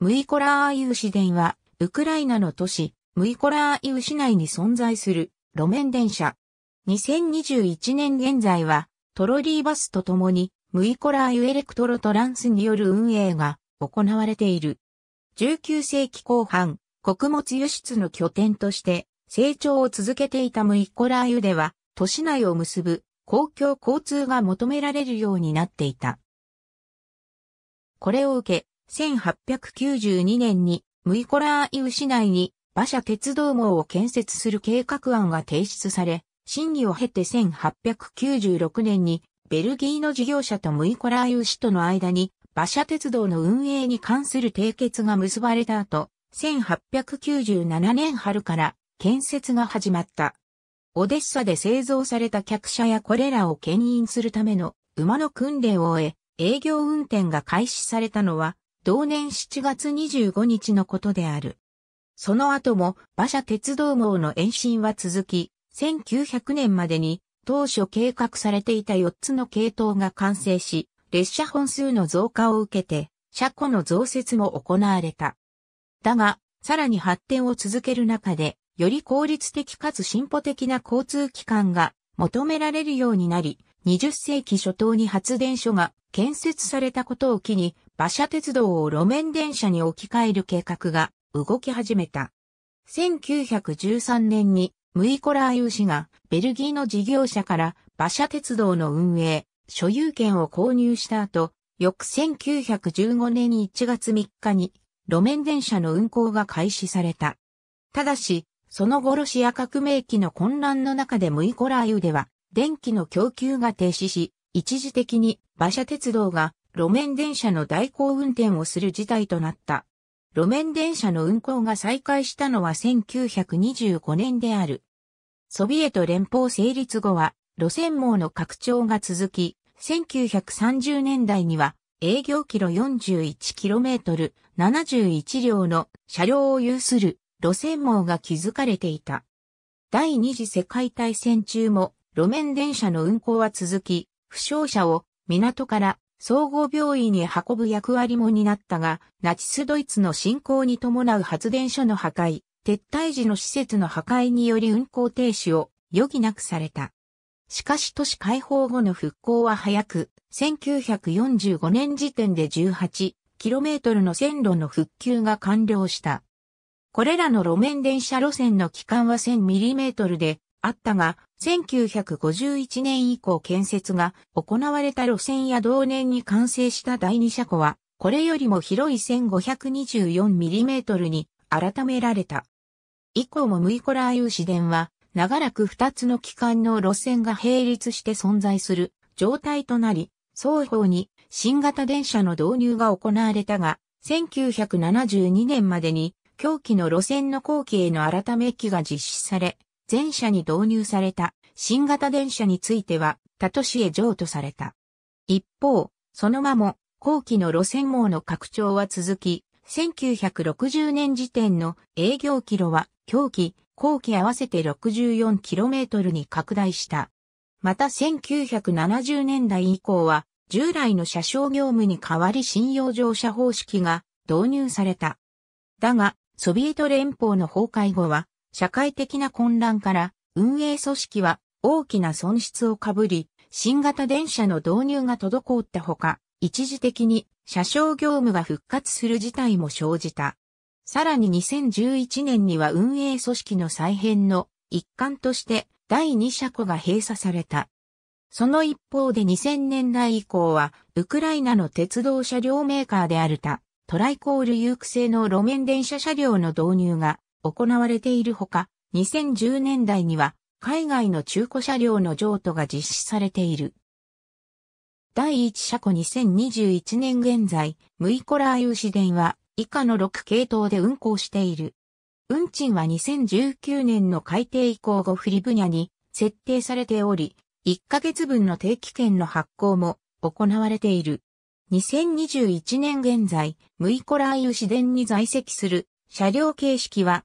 ムイコラーイウ市電は、ウクライナの都市、ムイコラーイウ市内に存在する路面電車。2021年現在は、トロリーバスとともに、ムイコラーイウエレクトロトランスによる運営が行われている。19世紀後半、穀物輸出の拠点として成長を続けていたムイコラーイウでは、都市内を結ぶ公共交通が求められるようになっていた。これを受け、1892年にムイコラーイウ市内に馬車鉄道網を建設する計画案が提出され、審議を経て1896年にベルギーの事業者とムイコラーイウ市との間に馬車鉄道の運営に関する締結が結ばれた後、1897年春から建設が始まった。オデッサで製造された客車やこれらを牽引するための馬の訓練を終え、営業運転が開始されたのは同年7月25日のことである。その後も馬車鉄道網の延伸は続き、1900年までに当初計画されていた4つの系統が完成し、列車本数の増加を受けて、車庫の増設も行われた。だが、さらに発展を続ける中で、より効率的かつ進歩的な交通機関が求められるようになり、20世紀初頭に発電所が建設されたことを機に、馬車鉄道を路面電車に置き換える計画が動き始めた。1913年にムイコラーー氏がベルギーの事業者から馬車鉄道の運営、所有権を購入した後、翌1915年1月3日に路面電車の運行が開始された。ただし、その後ロシア革命期の混乱の中でムイコラーユでは電気の供給が停止し、一時的に馬車鉄道が路面電車の代行運転をする事態となった。路面電車の運行が再開したのは1925年である。ソビエト連邦成立後は路線網の拡張が続き、1930年代には営業キロ 41km、71両の車両を有する路線網が築かれていた。第二次世界大戦中も路面電車の運行は続き、負傷者を港から総合病院へ運ぶ役割も担ったが、ナチスドイツの侵攻に伴う発電所の破壊、撤退時の施設の破壊により運行停止を余儀なくされた。しかし都市解放後の復興は早く、1945年時点で 18km の線路の復旧が完了した。これらの路面電車路線の期間は 1000mm であったが、1951年以降建設が行われた路線や同年に完成した第二車庫は、これよりも広い 1524mm に改められた。以降もムイコラー有市電は、長らく2つの機関の路線が並立して存在する状態となり、双方に新型電車の導入が行われたが、1972年までに、狂気の路線の後期への改め期が実施され、全車に導入された新型電車については、他都市へ譲渡された。一方、そのまも、後期の路線網の拡張は続き、1960年時点の営業キロは、狂気、後期合わせて 64km に拡大した。また1970年代以降は、従来の車掌業務に代わり信用乗車方式が導入された。だが、ソビエト連邦の崩壊後は、社会的な混乱から運営組織は大きな損失をかぶり、新型電車の導入が滞ったほか、一時的に車掌業務が復活する事態も生じた。さらに2011年には運営組織の再編の一環として第2車庫が閉鎖された。その一方で2000年代以降は、ウクライナの鉄道車両メーカーであるた、トライコール有機製の路面電車車両の導入が行われているほか、2010年代には海外の中古車両の譲渡が実施されている。第1車庫2021年現在、ムイコラー有市電は以下の6系統で運行している。運賃は2019年の改定以降後フリブニャに設定されており、1ヶ月分の定期券の発行も行われている。2021年現在、ムイコラー有市電に在籍する車両形式は